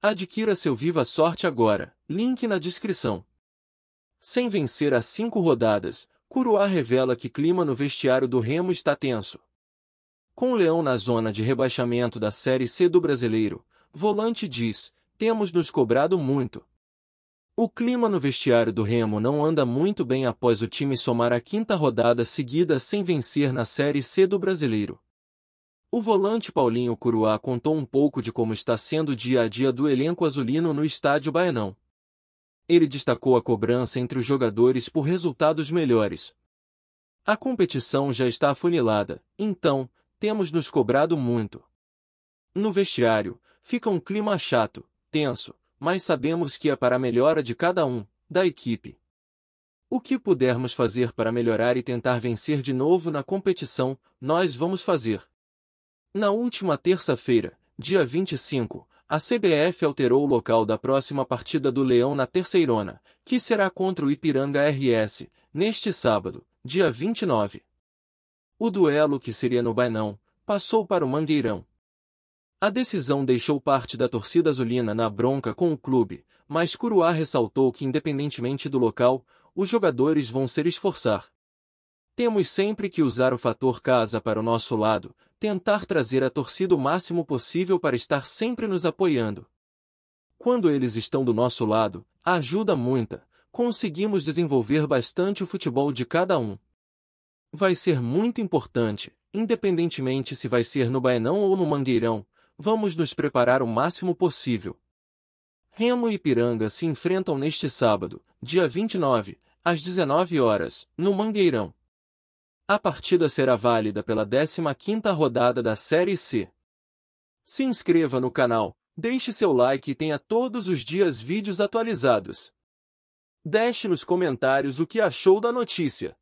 Adquira seu Viva Sorte agora, link na descrição. Sem vencer as cinco rodadas, Curuá revela que clima no vestiário do Remo está tenso. Com o Leão na zona de rebaixamento da Série C do Brasileiro, Volante diz, temos nos cobrado muito. O clima no vestiário do Remo não anda muito bem após o time somar a quinta rodada seguida sem vencer na Série C do Brasileiro. O volante Paulinho Curuá contou um pouco de como está sendo o dia a dia do elenco azulino no estádio Baianão. Ele destacou a cobrança entre os jogadores por resultados melhores. A competição já está afunilada, então, temos nos cobrado muito. No vestiário, fica um clima chato, tenso, mas sabemos que é para a melhora de cada um, da equipe. O que pudermos fazer para melhorar e tentar vencer de novo na competição, nós vamos fazer. Na última terça-feira, dia 25, a CBF alterou o local da próxima partida do Leão na Terceirona, que será contra o Ipiranga RS, neste sábado, dia 29. O duelo que seria no Bainão, passou para o Mangueirão. A decisão deixou parte da torcida azulina na bronca com o clube, mas Curuá ressaltou que independentemente do local, os jogadores vão se esforçar temos sempre que usar o fator casa para o nosso lado, tentar trazer a torcida o máximo possível para estar sempre nos apoiando. Quando eles estão do nosso lado, ajuda muita, conseguimos desenvolver bastante o futebol de cada um. Vai ser muito importante, independentemente se vai ser no Baenão ou no Mangueirão, vamos nos preparar o máximo possível. Remo e Piranga se enfrentam neste sábado, dia 29, às 19 horas, no Mangueirão. A partida será válida pela 15ª rodada da Série C. Se inscreva no canal, deixe seu like e tenha todos os dias vídeos atualizados. Deixe nos comentários o que achou da notícia.